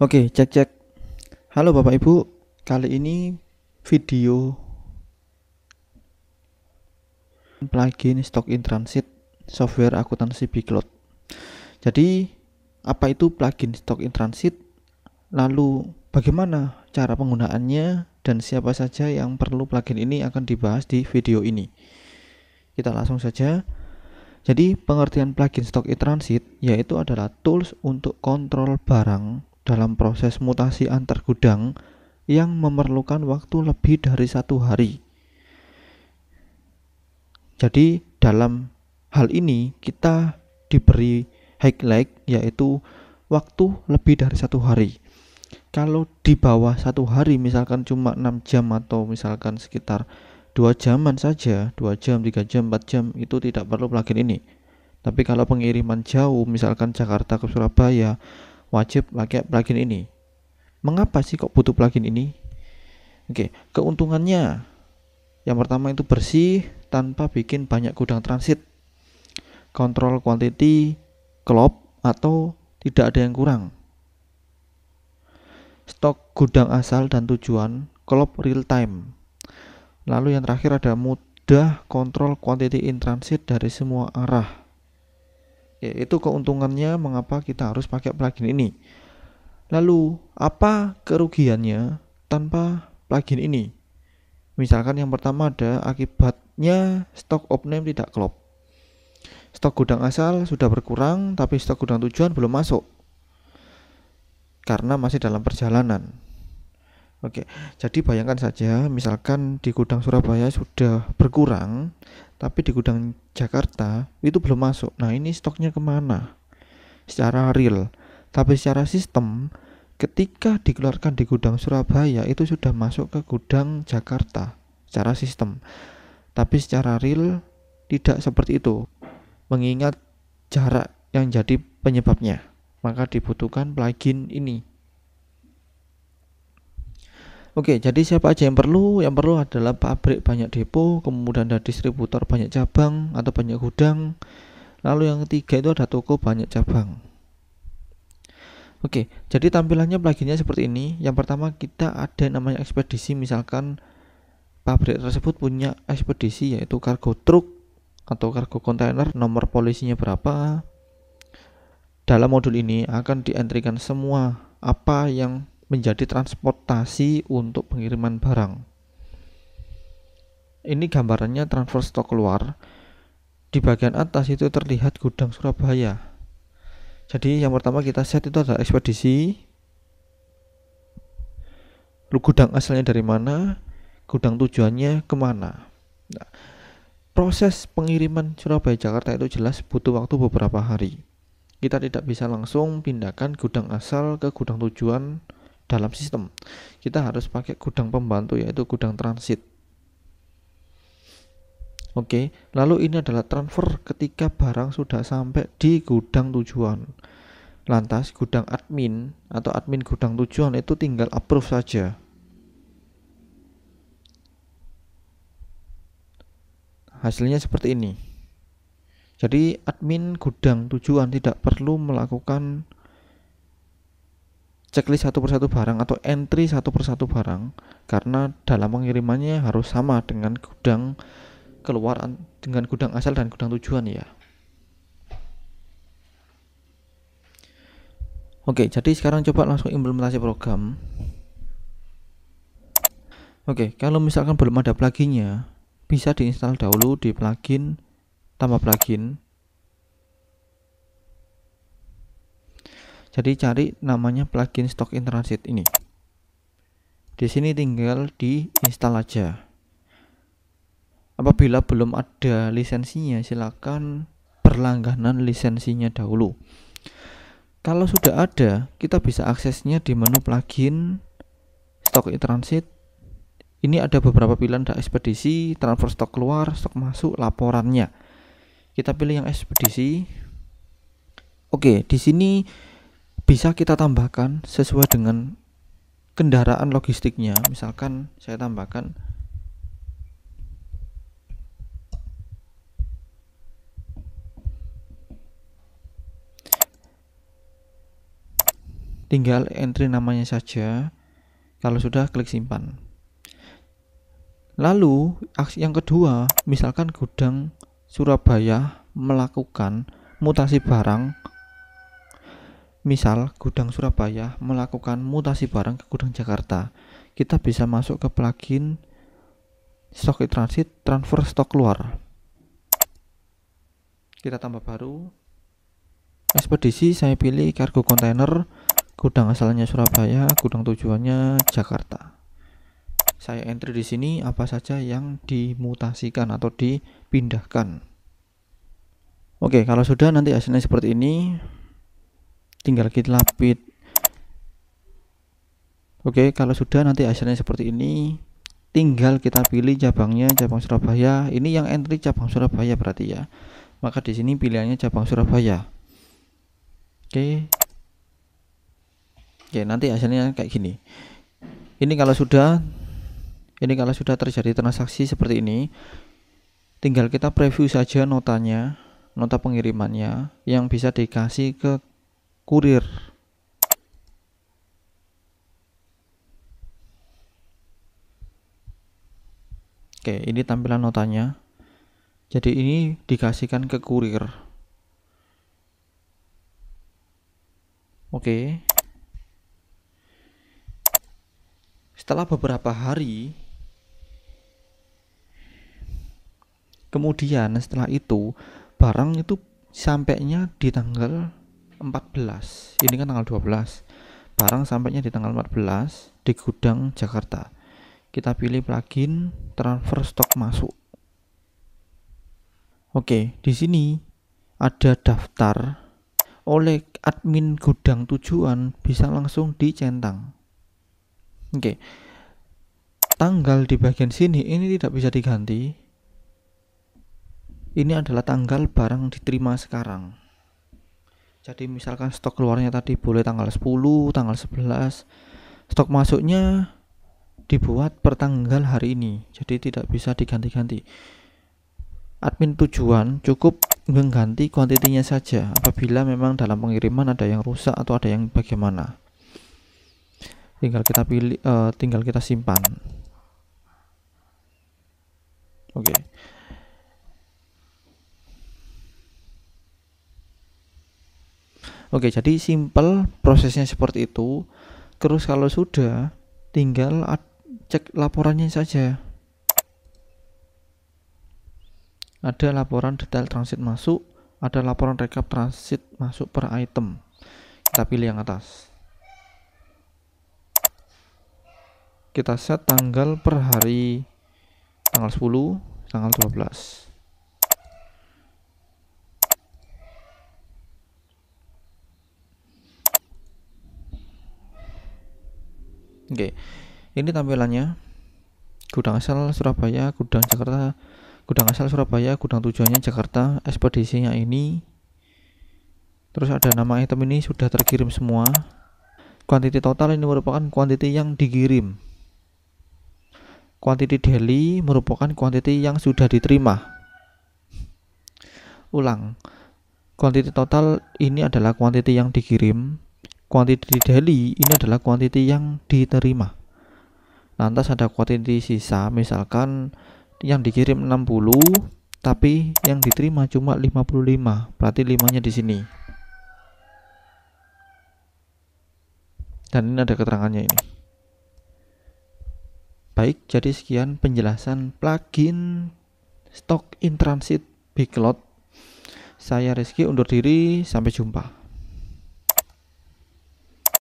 Oke, cek cek. Halo Bapak Ibu, kali ini video plugin stock in transit software akuntansi Cloud Jadi, apa itu plugin stock in transit? Lalu bagaimana cara penggunaannya dan siapa saja yang perlu plugin ini akan dibahas di video ini. Kita langsung saja. Jadi, pengertian plugin stock in transit yaitu adalah tools untuk kontrol barang dalam proses mutasi antar gudang yang memerlukan waktu lebih dari satu hari. Jadi dalam hal ini kita diberi highlight yaitu waktu lebih dari satu hari. Kalau di bawah satu hari misalkan cuma 6 jam atau misalkan sekitar dua jaman saja, dua jam, tiga jam, empat jam itu tidak perlu plugin ini. Tapi kalau pengiriman jauh misalkan Jakarta ke Surabaya wajib pakai plugin ini. Mengapa sih kok butuh plugin ini? Oke, keuntungannya yang pertama itu bersih tanpa bikin banyak gudang transit. Kontrol quantity klop atau tidak ada yang kurang. Stok gudang asal dan tujuan klop real time. Lalu yang terakhir ada mudah kontrol quantity in transit dari semua arah yaitu keuntungannya mengapa kita harus pakai plugin ini. Lalu apa kerugiannya tanpa plugin ini? Misalkan yang pertama ada akibatnya stok opname tidak klop. Stok gudang asal sudah berkurang tapi stok gudang tujuan belum masuk. Karena masih dalam perjalanan. Oke, jadi bayangkan saja misalkan di gudang Surabaya sudah berkurang tapi di gudang Jakarta itu belum masuk. Nah ini stoknya kemana? Secara real, tapi secara sistem ketika dikeluarkan di gudang Surabaya itu sudah masuk ke gudang Jakarta secara sistem. Tapi secara real tidak seperti itu. Mengingat jarak yang jadi penyebabnya, maka dibutuhkan plugin ini. Oke, jadi siapa aja yang perlu? Yang perlu adalah pabrik banyak depo, kemudian ada distributor banyak cabang atau banyak gudang. Lalu yang ketiga itu ada toko banyak cabang. Oke, jadi tampilannya pluginnya seperti ini. Yang pertama kita ada namanya ekspedisi, misalkan pabrik tersebut punya ekspedisi yaitu kargo truk atau kargo kontainer, nomor polisinya berapa. Dalam modul ini akan dientrikan semua apa yang menjadi transportasi untuk pengiriman barang. Ini gambarannya transfer stok keluar. Di bagian atas itu terlihat gudang Surabaya. Jadi yang pertama kita set itu adalah ekspedisi. Lu gudang asalnya dari mana? Gudang tujuannya kemana? Nah, proses pengiriman Surabaya Jakarta itu jelas butuh waktu beberapa hari kita tidak bisa langsung pindahkan gudang asal ke gudang tujuan dalam sistem kita harus pakai gudang pembantu yaitu gudang transit Oke, lalu ini adalah transfer ketika barang sudah sampai di gudang tujuan. Lantas gudang admin atau admin gudang tujuan itu tinggal approve saja. Hasilnya seperti ini. Jadi admin gudang tujuan tidak perlu melakukan checklist satu persatu barang atau entry satu persatu barang karena dalam pengirimannya harus sama dengan gudang keluar dengan gudang asal dan gudang tujuan ya. Oke, jadi sekarang coba langsung implementasi program. Oke, kalau misalkan belum ada pluginnya, bisa diinstal dahulu di plugin, tambah plugin, jadi cari namanya plugin stock in transit ini di sini tinggal diinstal aja apabila belum ada lisensinya silakan berlangganan lisensinya dahulu kalau sudah ada kita bisa aksesnya di menu plugin stock in transit ini ada beberapa pilihan ada ekspedisi, transfer stok keluar, stok masuk, laporannya. Kita pilih yang ekspedisi. Oke, di sini bisa kita tambahkan sesuai dengan kendaraan logistiknya. Misalkan saya tambahkan tinggal entry namanya saja. Kalau sudah klik simpan. Lalu aksi yang kedua, misalkan gudang Surabaya melakukan mutasi barang Misal, gudang Surabaya melakukan mutasi barang ke gudang Jakarta, kita bisa masuk ke plugin stock transit, transfer stok keluar. Kita tambah baru. Ekspedisi saya pilih kargo kontainer, gudang asalnya Surabaya, gudang tujuannya Jakarta. Saya entry di sini apa saja yang dimutasikan atau dipindahkan. Oke, kalau sudah nanti hasilnya seperti ini tinggal kita lapit oke kalau sudah nanti hasilnya seperti ini tinggal kita pilih cabangnya cabang Surabaya ini yang entry cabang Surabaya berarti ya maka di sini pilihannya cabang Surabaya oke oke nanti hasilnya kayak gini ini kalau sudah ini kalau sudah terjadi transaksi seperti ini tinggal kita preview saja notanya nota pengirimannya yang bisa dikasih ke kurir Oke, ini tampilan notanya. Jadi ini dikasihkan ke kurir. Oke. Setelah beberapa hari kemudian setelah itu barang itu sampainya di tanggal 14 ini kan tanggal 12 barang sampainya di tanggal 14 di gudang Jakarta kita pilih plugin transfer stok masuk Oke di sini ada daftar oleh admin gudang tujuan bisa langsung dicentang Oke tanggal di bagian sini ini tidak bisa diganti ini adalah tanggal barang diterima sekarang jadi misalkan stok keluarnya tadi boleh tanggal 10 tanggal 11 stok masuknya dibuat per tanggal hari ini jadi tidak bisa diganti-ganti admin tujuan cukup mengganti kuantitinya saja apabila memang dalam pengiriman ada yang rusak atau ada yang bagaimana tinggal kita pilih uh, tinggal kita simpan oke okay. Oke, jadi simple prosesnya seperti itu. Terus kalau sudah, tinggal cek laporannya saja. Ada laporan detail transit masuk, ada laporan rekap transit masuk per item. Kita pilih yang atas. Kita set tanggal per hari tanggal 10, tanggal 12. Oke. Okay. Ini tampilannya. Gudang asal Surabaya, gudang Jakarta, gudang asal Surabaya, gudang tujuannya Jakarta, ekspedisinya ini. Terus ada nama item ini sudah terkirim semua. Kuantiti total ini merupakan kuantiti yang dikirim. Kuantiti daily merupakan kuantiti yang sudah diterima. Ulang. Kuantiti total ini adalah kuantiti yang dikirim kuantiti di Delhi ini adalah kuantiti yang diterima lantas ada kuantiti sisa misalkan yang dikirim 60 tapi yang diterima cuma 55 berarti limanya di sini dan ini ada keterangannya ini baik jadi sekian penjelasan plugin stock in transit big saya Rizky undur diri sampai jumpa